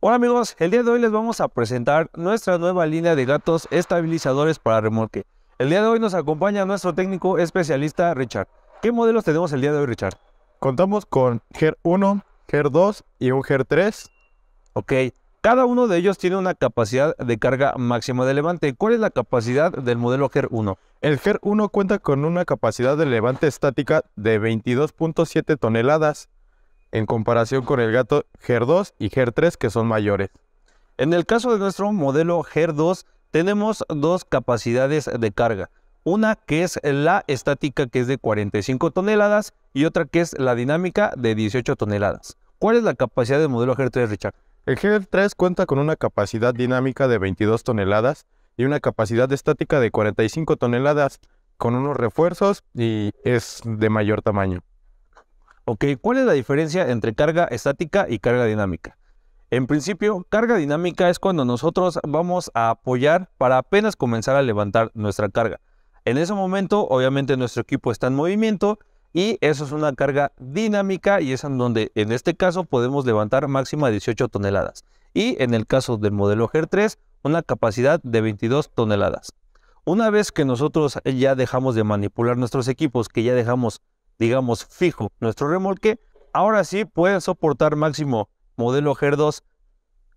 Hola amigos, el día de hoy les vamos a presentar nuestra nueva línea de gatos estabilizadores para remolque. El día de hoy nos acompaña nuestro técnico especialista Richard. ¿Qué modelos tenemos el día de hoy Richard? Contamos con GER 1, GER 2 y un GER 3. Ok, cada uno de ellos tiene una capacidad de carga máxima de levante. ¿Cuál es la capacidad del modelo GER 1? El GER 1 cuenta con una capacidad de levante estática de 22.7 toneladas en comparación con el gato GER2 y GER3 que son mayores. En el caso de nuestro modelo GER2 tenemos dos capacidades de carga. Una que es la estática que es de 45 toneladas y otra que es la dinámica de 18 toneladas. ¿Cuál es la capacidad del modelo GER3, Richard? El GER3 cuenta con una capacidad dinámica de 22 toneladas y una capacidad estática de 45 toneladas con unos refuerzos y es de mayor tamaño. Ok, ¿cuál es la diferencia entre carga estática y carga dinámica? En principio, carga dinámica es cuando nosotros vamos a apoyar para apenas comenzar a levantar nuestra carga. En ese momento, obviamente, nuestro equipo está en movimiento y eso es una carga dinámica y es en donde, en este caso, podemos levantar máxima 18 toneladas. Y en el caso del modelo GER 3, una capacidad de 22 toneladas. Una vez que nosotros ya dejamos de manipular nuestros equipos, que ya dejamos digamos, fijo nuestro remolque, ahora sí puede soportar máximo modelo GER 2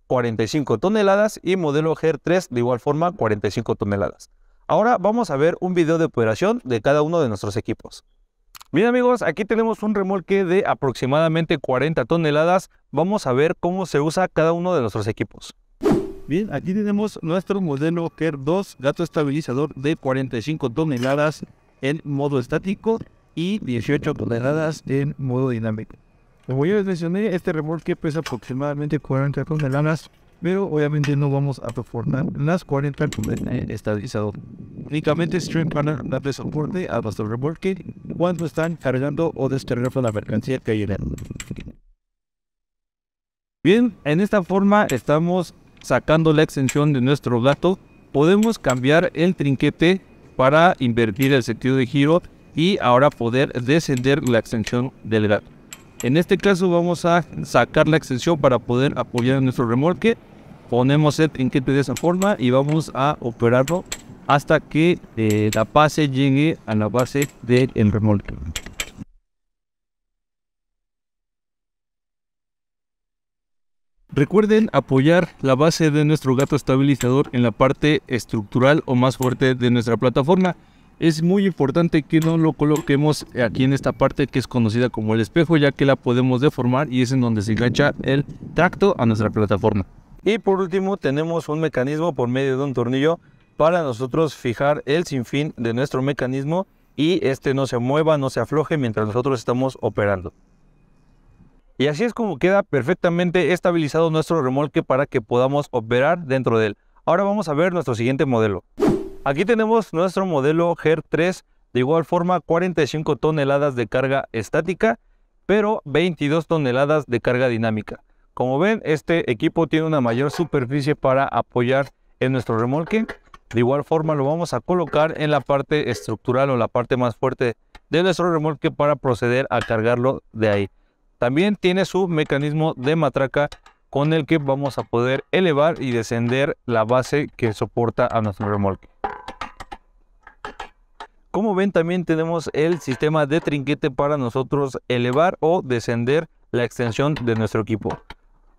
45 toneladas y modelo GER 3 de igual forma 45 toneladas. Ahora vamos a ver un video de operación de cada uno de nuestros equipos. Bien amigos, aquí tenemos un remolque de aproximadamente 40 toneladas. Vamos a ver cómo se usa cada uno de nuestros equipos. Bien, aquí tenemos nuestro modelo ger 2 gato estabilizador de 45 toneladas en modo estático y 18 toneladas en modo dinámico. Como ya les mencioné, este remolque pesa aproximadamente 40 toneladas, pero obviamente no vamos a performar las 40 toneladas en estabilizador. Únicamente Stream para darle soporte a nuestro remolque cuando están cargando o descargando la mercancía que hay en Bien, en esta forma estamos sacando la extensión de nuestro gato. Podemos cambiar el trinquete para invertir el sentido de giro y ahora poder descender la extensión del gato. En este caso vamos a sacar la extensión para poder apoyar nuestro remolque. Ponemos el trinquete de esa forma y vamos a operarlo hasta que eh, la base llegue a la base del remolque. Recuerden apoyar la base de nuestro gato estabilizador en la parte estructural o más fuerte de nuestra plataforma es muy importante que no lo coloquemos aquí en esta parte que es conocida como el espejo ya que la podemos deformar y es en donde se engancha el tracto a nuestra plataforma. Y por último tenemos un mecanismo por medio de un tornillo para nosotros fijar el sinfín de nuestro mecanismo y este no se mueva, no se afloje mientras nosotros estamos operando. Y así es como queda perfectamente estabilizado nuestro remolque para que podamos operar dentro de él. Ahora vamos a ver nuestro siguiente modelo. Aquí tenemos nuestro modelo GER3, de igual forma 45 toneladas de carga estática, pero 22 toneladas de carga dinámica. Como ven, este equipo tiene una mayor superficie para apoyar en nuestro remolque. De igual forma lo vamos a colocar en la parte estructural o la parte más fuerte de nuestro remolque para proceder a cargarlo de ahí. También tiene su mecanismo de matraca con el que vamos a poder elevar y descender la base que soporta a nuestro remolque. Como ven también tenemos el sistema de trinquete para nosotros elevar o descender la extensión de nuestro equipo.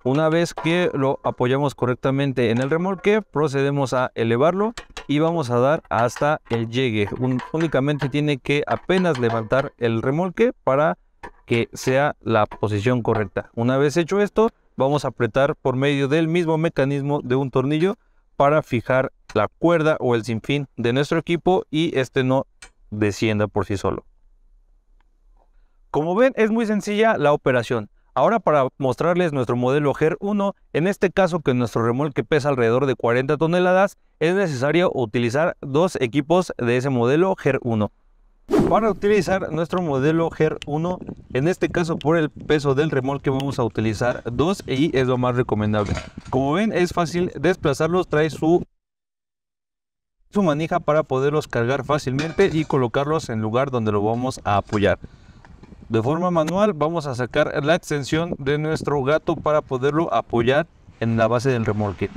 Una vez que lo apoyamos correctamente en el remolque procedemos a elevarlo y vamos a dar hasta el llegue. únicamente tiene que apenas levantar el remolque para que sea la posición correcta. Una vez hecho esto vamos a apretar por medio del mismo mecanismo de un tornillo para fijar la cuerda o el sinfín de nuestro equipo y este no descienda por sí solo. Como ven es muy sencilla la operación. Ahora para mostrarles nuestro modelo GER 1, en este caso que nuestro remolque pesa alrededor de 40 toneladas, es necesario utilizar dos equipos de ese modelo GER 1 para utilizar nuestro modelo GER 1 en este caso por el peso del remolque vamos a utilizar 2 y es lo más recomendable como ven es fácil desplazarlos trae su su manija para poderlos cargar fácilmente y colocarlos en lugar donde lo vamos a apoyar de forma manual vamos a sacar la extensión de nuestro gato para poderlo apoyar en la base del remolque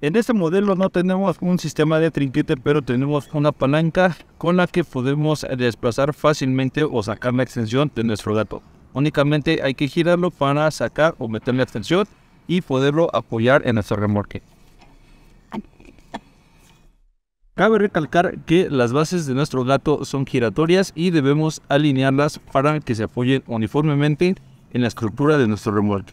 En este modelo no tenemos un sistema de trinquete, pero tenemos una palanca con la que podemos desplazar fácilmente o sacar la extensión de nuestro gato. Únicamente hay que girarlo para sacar o meter la extensión y poderlo apoyar en nuestro remolque. Cabe recalcar que las bases de nuestro gato son giratorias y debemos alinearlas para que se apoyen uniformemente en la estructura de nuestro remolque.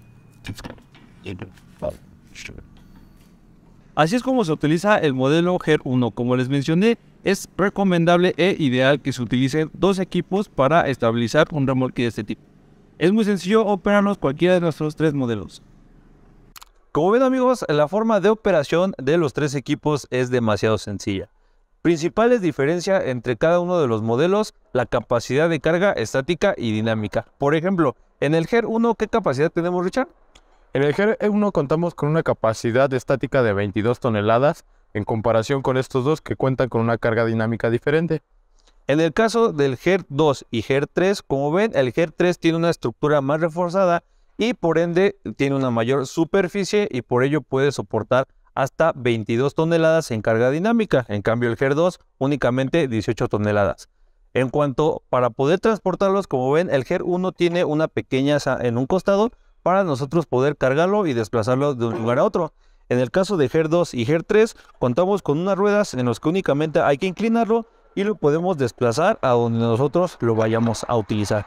Así es como se utiliza el modelo GER1. Como les mencioné, es recomendable e ideal que se utilicen dos equipos para estabilizar un remolque de este tipo. Es muy sencillo operarnos cualquiera de nuestros tres modelos. Como ven amigos, la forma de operación de los tres equipos es demasiado sencilla. Principales diferencia entre cada uno de los modelos, la capacidad de carga estática y dinámica. Por ejemplo, en el GER 1, ¿qué capacidad tenemos Richard? En el GR1 e contamos con una capacidad estática de 22 toneladas en comparación con estos dos que cuentan con una carga dinámica diferente. En el caso del GER 2 y GER 3, como ven, el GER 3 tiene una estructura más reforzada y por ende tiene una mayor superficie y por ello puede soportar hasta 22 toneladas en carga dinámica. En cambio, el GER 2 únicamente 18 toneladas. En cuanto para poder transportarlos, como ven, el GER 1 tiene una pequeña en un costado para nosotros poder cargarlo y desplazarlo de un lugar a otro. En el caso de ger 2 y ger 3, contamos con unas ruedas en las que únicamente hay que inclinarlo y lo podemos desplazar a donde nosotros lo vayamos a utilizar.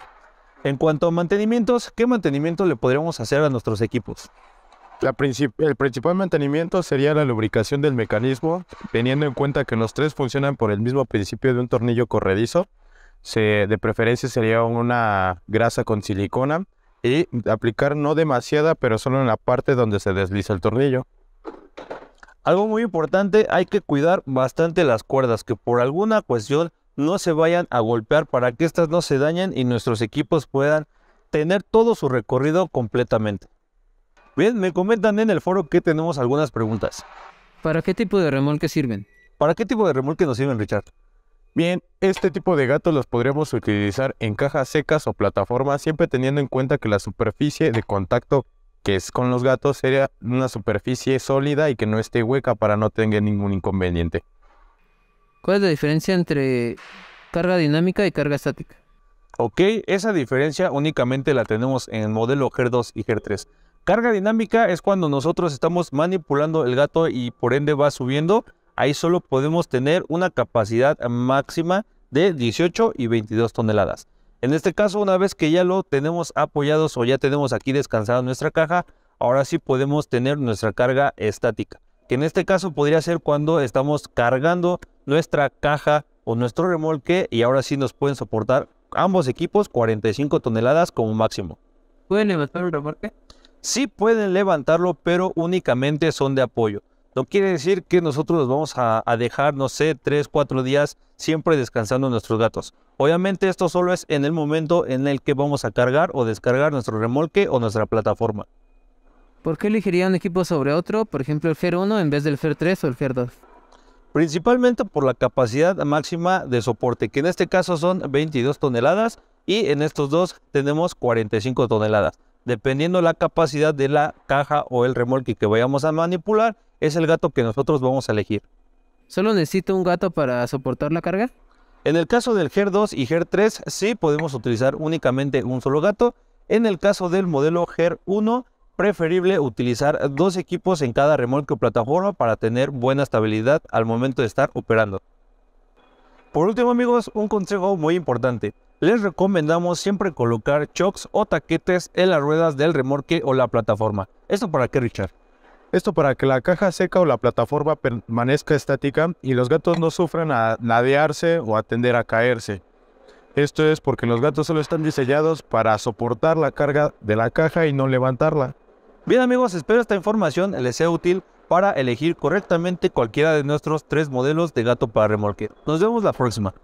En cuanto a mantenimientos, ¿qué mantenimiento le podríamos hacer a nuestros equipos? el principal mantenimiento sería la lubricación del mecanismo, teniendo en cuenta que los tres funcionan por el mismo principio de un tornillo corredizo. de preferencia sería una grasa con silicona y aplicar no demasiada, pero solo en la parte donde se desliza el tornillo. Algo muy importante, hay que cuidar bastante las cuerdas, que por alguna cuestión no se vayan a golpear para que estas no se dañen y nuestros equipos puedan tener todo su recorrido completamente. Bien, me comentan en el foro que tenemos algunas preguntas. ¿Para qué tipo de remolque sirven? ¿Para qué tipo de remolque nos sirven, Richard? Bien, este tipo de gatos los podremos utilizar en cajas secas o plataformas, siempre teniendo en cuenta que la superficie de contacto que es con los gatos sería una superficie sólida y que no esté hueca para no tener ningún inconveniente. ¿Cuál es la diferencia entre carga dinámica y carga estática? Ok, esa diferencia únicamente la tenemos en el modelo GER2 y GER3. Carga dinámica es cuando nosotros estamos manipulando el gato y por ende va subiendo ahí solo podemos tener una capacidad máxima de 18 y 22 toneladas. En este caso, una vez que ya lo tenemos apoyados o ya tenemos aquí descansada nuestra caja, ahora sí podemos tener nuestra carga estática, que en este caso podría ser cuando estamos cargando nuestra caja o nuestro remolque y ahora sí nos pueden soportar ambos equipos 45 toneladas como máximo. ¿Pueden levantar el remolque? Sí pueden levantarlo, pero únicamente son de apoyo. No quiere decir que nosotros nos vamos a, dejar, no sé, tres, cuatro días siempre descansando nuestros gatos. Obviamente esto solo es en el momento en el que vamos a cargar o descargar nuestro remolque o nuestra plataforma. ¿Por qué elegiría un equipo sobre otro, por ejemplo el FER 1 en vez del FER 3 o el FER 2? Principalmente por la capacidad máxima de soporte, que en este caso son 22 toneladas y en estos dos tenemos 45 toneladas dependiendo la capacidad de la caja o el remolque que vayamos a manipular, es el gato que nosotros vamos a elegir. ¿Solo necesito un gato para soportar la carga? En el caso del GER 2 y GER 3, sí podemos utilizar únicamente un solo gato. En el caso del modelo GER 1, preferible utilizar dos equipos en cada remolque o plataforma para tener buena estabilidad al momento de estar operando. Por último amigos, un consejo muy importante les recomendamos siempre colocar chocks o taquetes en las ruedas del remorque o la plataforma. ¿Esto para qué, Richard? Esto para que la caja seca o la plataforma permanezca estática y los gatos no sufran a nadearse o a tender a caerse. Esto es porque los gatos solo están diseñados para soportar la carga de la caja y no levantarla. Bien amigos, espero esta información les sea útil para elegir correctamente cualquiera de nuestros tres modelos de gato para remolque. Nos vemos la próxima.